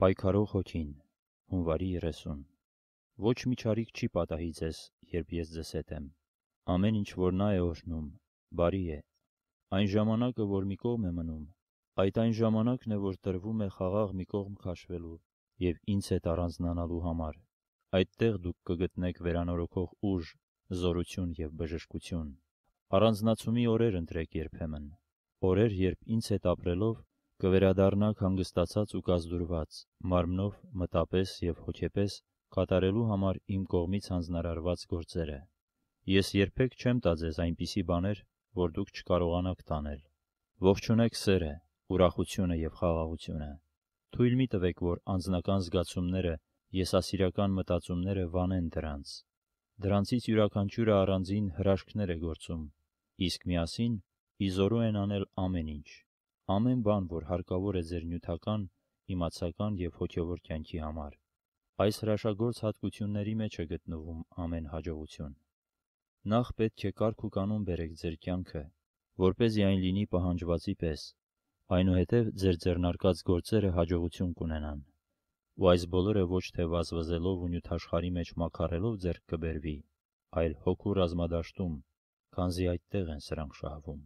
Պայքարող հոգին, հունվարի 30 Ոչ մի չարիք չի պատահի ձեզ, երբ ես ձեզ հետ եմ։ Ամեն ինչ, որ նա է օրհնում, բարի է։ Այն ժամանակը, որ մի կողմ է մնում, այդ այն ժամանակն է, որ տրվում է խաղաղ մի կողմ քաշվելու եւ ինձ հետ առանձնանալու համար։ Այդտեղ դուք կգտնեք վերանորոգող ուժ, զորություն եւ բժշկություն։ Առանձնացումի օրեր ընտրեք երբեմն, օրեր, երբ ինձ հետ ապրելով կվերադառնաք հանգստացած ու կազդուրված, մարմնով, մտապես և հոգեպես կատարելու համար իմ կողմից հանձնարարված գործերը։ Ես երբեք չեմ տա ձեզ այնպիսի բաներ, որ դուք չկարողանաք տանել։ Ողջունեք սերը, ուրախությունը և խաղաղությունը։ Թույլ մի տվեք, որ անձնական զգացումները, եսասիրական մտածումները վանեն դրանց։ Դրանցից յուրաքանչյուրը առանձին հրաշքներ է գործում, իսկ միասին իզորու են անել ամեն ինչ ամեն բան, որ հարկավոր է ձեր նյութական, իմացական և հոգևոր կյանքի համար։ Այս հրաշագործ հատկությունների մեջ է գտնվում ամեն հաջողություն։ Նախ պետք է կարգ ու կանոն բերեք ձեր կյանքը, որպեսզի այն լինի պահանջվածի պես, այնուհետև ձեր ձեռնարկած գործերը հաջողություն կունենան։ Ու այս բոլորը ոչ թե վազվզելով ու նյութաշխարհի մեջ մաքարելով ձեռք կբերվի, այլ հոգու ռազմադաշտում, քանզի այդտեղ են սրանք շահվում։